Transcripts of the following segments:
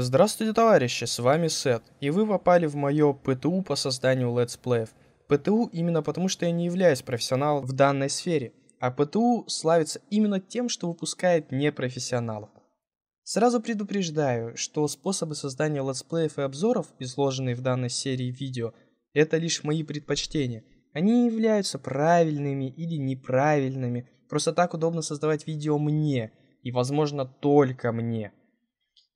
Здравствуйте, товарищи, с вами Сет, и вы попали в мое ПТУ по созданию летсплеев. ПТУ именно потому, что я не являюсь профессионалом в данной сфере, а ПТУ славится именно тем, что выпускает непрофессионалов. Сразу предупреждаю, что способы создания летсплеев и обзоров, изложенные в данной серии видео, это лишь мои предпочтения. Они не являются правильными или неправильными, просто так удобно создавать видео мне, и возможно только мне –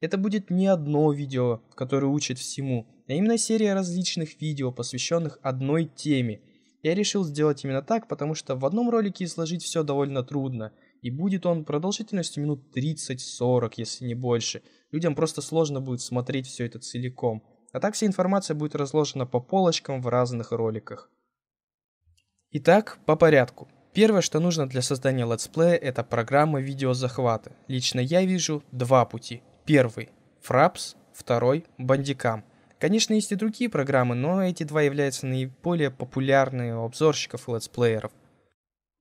это будет не одно видео, которое учит всему, а именно серия различных видео, посвященных одной теме. Я решил сделать именно так, потому что в одном ролике сложить все довольно трудно, и будет он продолжительностью минут 30-40, если не больше. Людям просто сложно будет смотреть все это целиком. А так вся информация будет разложена по полочкам в разных роликах. Итак, по порядку. Первое, что нужно для создания летсплея, это программа видеозахвата. Лично я вижу два пути. Первый – Фрапс, второй – Бандикам. Конечно, есть и другие программы, но эти два являются наиболее популярными у обзорщиков и летсплееров.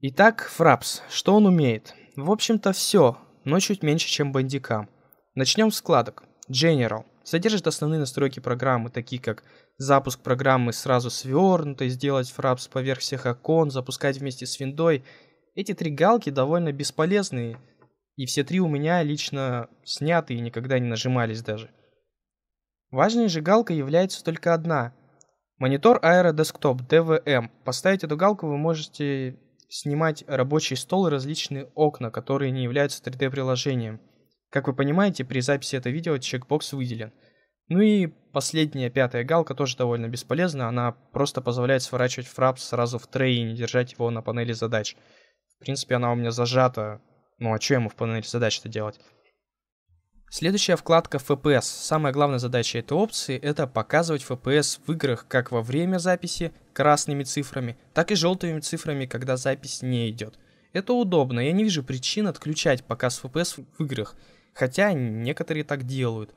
Итак, Фрапс. Что он умеет? В общем-то все, но чуть меньше, чем Бандикам. Начнем с складок. General. Содержит основные настройки программы, такие как запуск программы сразу свернутой, сделать Фрапс поверх всех окон, запускать вместе с виндой. Эти три галки довольно бесполезные – и все три у меня лично сняты и никогда не нажимались даже. Важной же галкой является только одна. Монитор аэродесктоп DVM. Эм. Поставить эту галку вы можете снимать рабочий стол и различные окна, которые не являются 3D-приложением. Как вы понимаете, при записи этого видео чекбокс выделен. Ну и последняя, пятая галка тоже довольно бесполезна, она просто позволяет сворачивать фрап сразу в трей и не держать его на панели задач. В принципе, она у меня зажата ну а что ему в панели задач-то делать? Следующая вкладка FPS. Самая главная задача этой опции – это показывать FPS в играх как во время записи красными цифрами, так и желтыми цифрами, когда запись не идет. Это удобно, я не вижу причин отключать показ FPS в играх, хотя некоторые так делают.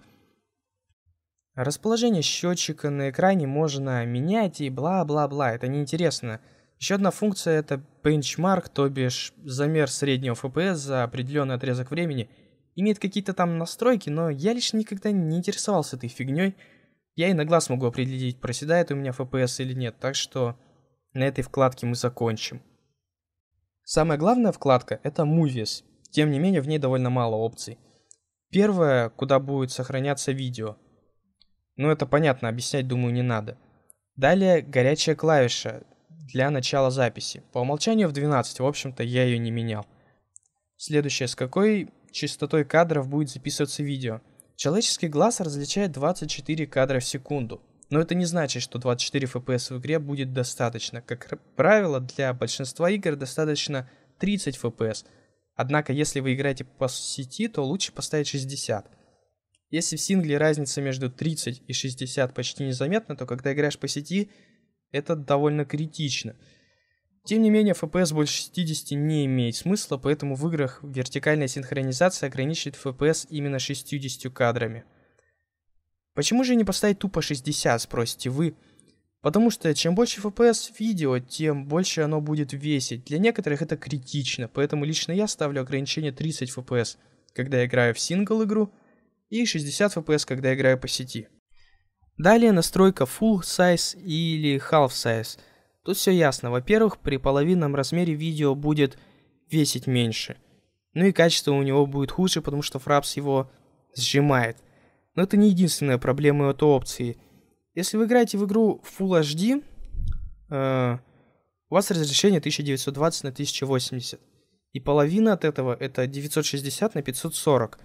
Расположение счетчика на экране можно менять и бла-бла-бла, это неинтересно. Еще одна функция — это бенчмарк, то бишь замер среднего FPS за определенный отрезок времени. Имеет какие-то там настройки, но я лично никогда не интересовался этой фигней. Я и на глаз могу определить, проседает у меня FPS или нет, так что на этой вкладке мы закончим. Самая главная вкладка — это Movies. Тем не менее, в ней довольно мало опций. Первое, куда будет сохраняться видео. Ну, это понятно, объяснять, думаю, не надо. Далее горячая клавиша для начала записи. По умолчанию в 12, в общем-то, я ее не менял. Следующее, с какой частотой кадров будет записываться видео? Человеческий глаз различает 24 кадра в секунду, но это не значит, что 24 FPS в игре будет достаточно. Как правило, для большинства игр достаточно 30 FPS. Однако, если вы играете по сети, то лучше поставить 60. Если в сингле разница между 30 и 60 почти незаметна, то когда играешь по сети, это довольно критично. Тем не менее, FPS больше 60 не имеет смысла, поэтому в играх вертикальная синхронизация ограничивает FPS именно 60 кадрами. Почему же не поставить тупо 60, спросите вы? Потому что чем больше FPS видео, тем больше оно будет весить. Для некоторых это критично, поэтому лично я ставлю ограничение 30 FPS, когда я играю в сингл игру, и 60 FPS, когда я играю по сети. Далее настройка Full Size или Half Size. Тут все ясно. Во-первых, при половинном размере видео будет весить меньше. Ну и качество у него будет хуже, потому что Fraps его сжимает. Но это не единственная проблема этой опции. Если вы играете в игру Full HD, э, у вас разрешение 1920 на 1080. И половина от этого это 960 на 540,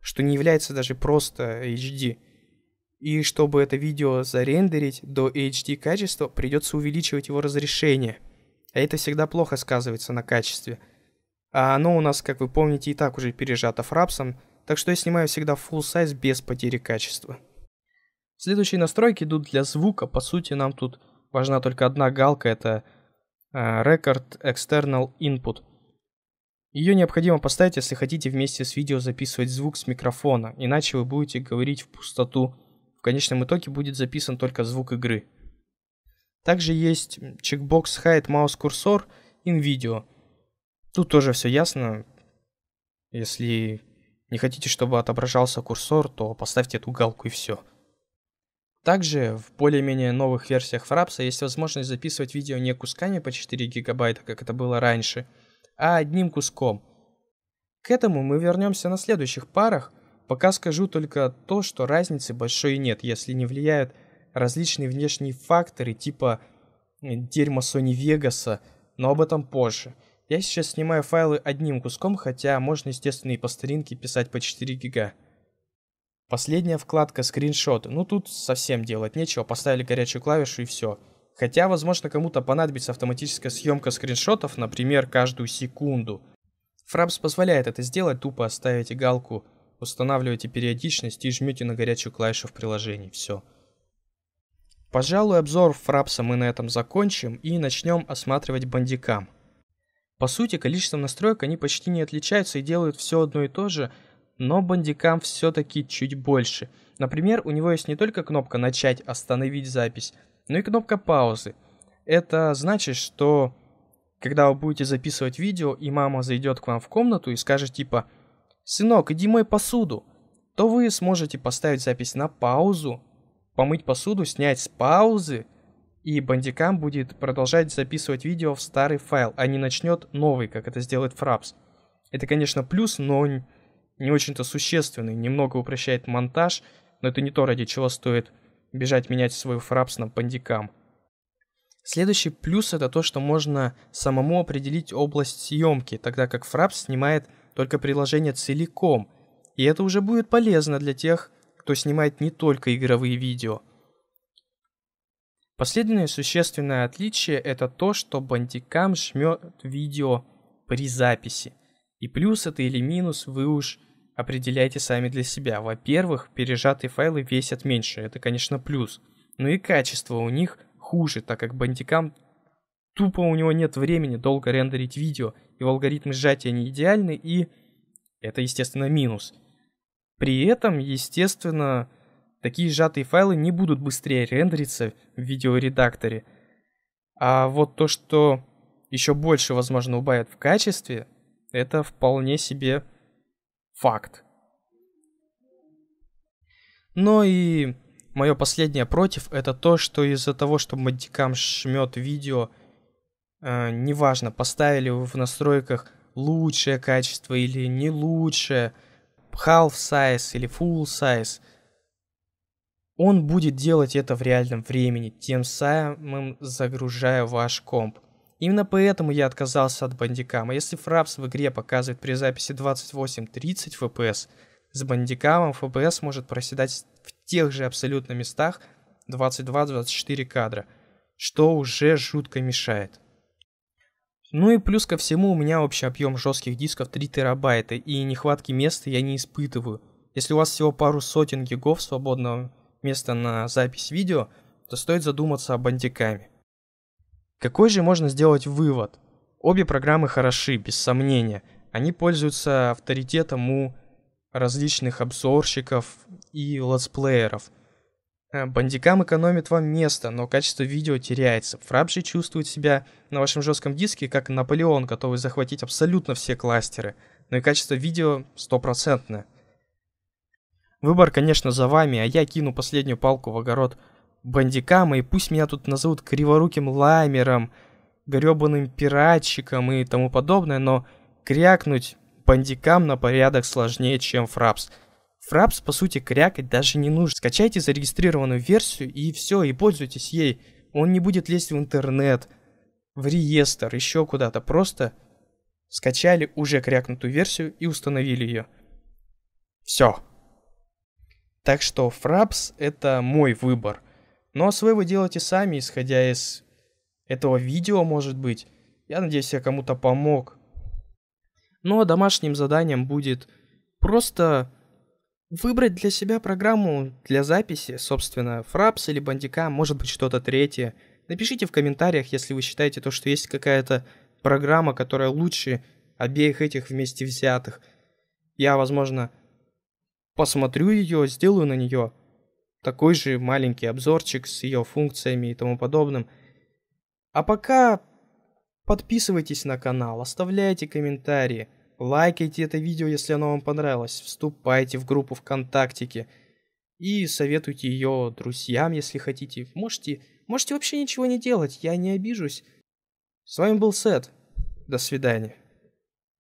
что не является даже просто HD. И чтобы это видео зарендерить до HD качества, придется увеличивать его разрешение. А это всегда плохо сказывается на качестве. А оно у нас, как вы помните, и так уже пережато фрапсом, так что я снимаю всегда full size без потери качества. Следующие настройки идут для звука. По сути, нам тут важна только одна галка, это а, Record External Input. Ее необходимо поставить, если хотите вместе с видео записывать звук с микрофона, иначе вы будете говорить в пустоту конечном итоге будет записан только звук игры. Также есть чекбокс Hide Mouse Cursor in Video. Тут тоже все ясно. Если не хотите, чтобы отображался курсор, то поставьте эту галку и все. Также в более-менее новых версиях Fraps есть возможность записывать видео не кусками по 4 гигабайта, как это было раньше, а одним куском. К этому мы вернемся на следующих парах, Пока скажу только то, что разницы большой нет, если не влияют различные внешние факторы типа э, дерьма Sony Vegas, но об этом позже. Я сейчас снимаю файлы одним куском, хотя можно, естественно, и по старинке писать по 4 гига. Последняя вкладка скриншоты. Ну тут совсем делать нечего, поставили горячую клавишу и все. Хотя, возможно, кому-то понадобится автоматическая съемка скриншотов, например, каждую секунду. Fraps позволяет это сделать, тупо оставить галку устанавливаете периодичность и жмете на горячую клавишу в приложении. Все. Пожалуй, обзор Фрапса мы на этом закончим и начнем осматривать бандикам. По сути, количеством настроек они почти не отличаются и делают все одно и то же, но бандикам все-таки чуть больше. Например, у него есть не только кнопка «Начать», «Остановить запись», но и кнопка «Паузы». Это значит, что когда вы будете записывать видео, и мама зайдет к вам в комнату и скажет типа «Сынок, иди мой посуду!» то вы сможете поставить запись на паузу, помыть посуду, снять с паузы, и бандикам будет продолжать записывать видео в старый файл, а не начнет новый, как это сделает Фрапс. Это, конечно, плюс, но не очень-то существенный, немного упрощает монтаж, но это не то, ради чего стоит бежать менять свой Фрапс на бандикам. Следующий плюс это то, что можно самому определить область съемки, тогда как Фрапс снимает только приложение целиком, и это уже будет полезно для тех, кто снимает не только игровые видео. Последнее существенное отличие – это то, что бандикам жмет видео при записи. И плюс это или минус вы уж определяете сами для себя. Во-первых, пережатые файлы весят меньше, это, конечно, плюс. Но и качество у них хуже, так как бандикам тупо у него нет времени долго рендерить видео, его алгоритмы сжатия не идеальны, и это, естественно, минус. При этом, естественно, такие сжатые файлы не будут быстрее рендериться в видеоредакторе. А вот то, что еще больше, возможно, убавит в качестве, это вполне себе факт. Но и мое последнее против это то, что из-за того, что модикам жмет видео Э, неважно, поставили вы в настройках лучшее качество или не лучшее, half size или full size, он будет делать это в реальном времени, тем самым загружая ваш комп. Именно поэтому я отказался от бандикама. Если фрапс в игре показывает при записи 28-30 FPS, с бандикамом FPS может проседать в тех же абсолютно местах 22-24 кадра, что уже жутко мешает. Ну и плюс ко всему у меня общий объем жестких дисков 3 терабайта, и нехватки места я не испытываю. Если у вас всего пару сотен гигов свободного места на запись видео, то стоит задуматься об антикаме. Какой же можно сделать вывод? Обе программы хороши, без сомнения. Они пользуются авторитетом у различных обзорщиков и летсплееров – Э, бандикам экономит вам место, но качество видео теряется. Фрап же чувствует себя на вашем жестком диске, как Наполеон, готовый захватить абсолютно все кластеры. Но и качество видео стопроцентное. Выбор, конечно, за вами, а я кину последнюю палку в огород бандикама, и пусть меня тут назовут криворуким лаймером, гребаным пиратчиком и тому подобное, но крякнуть бандикам на порядок сложнее, чем Фрабс. В по сути, крякать даже не нужно. Скачайте зарегистрированную версию и все, и пользуйтесь ей. Он не будет лезть в интернет, в реестр, еще куда-то. Просто скачали уже крякнутую версию и установили ее. Все. Так что Fraps это мой выбор. Но свой вы делайте сами, исходя из этого видео, может быть. Я надеюсь, я кому-то помог. Но домашним заданием будет просто выбрать для себя программу для записи, собственно, Fraps или Бандика, может быть что-то третье. Напишите в комментариях, если вы считаете то, что есть какая-то программа, которая лучше обеих этих вместе взятых. Я, возможно, посмотрю ее, сделаю на нее такой же маленький обзорчик с ее функциями и тому подобным. А пока подписывайтесь на канал, оставляйте комментарии – лайкайте это видео, если оно вам понравилось, вступайте в группу ВКонтактики и советуйте ее друзьям, если хотите. Можете, можете вообще ничего не делать, я не обижусь. С вами был Сет. До свидания.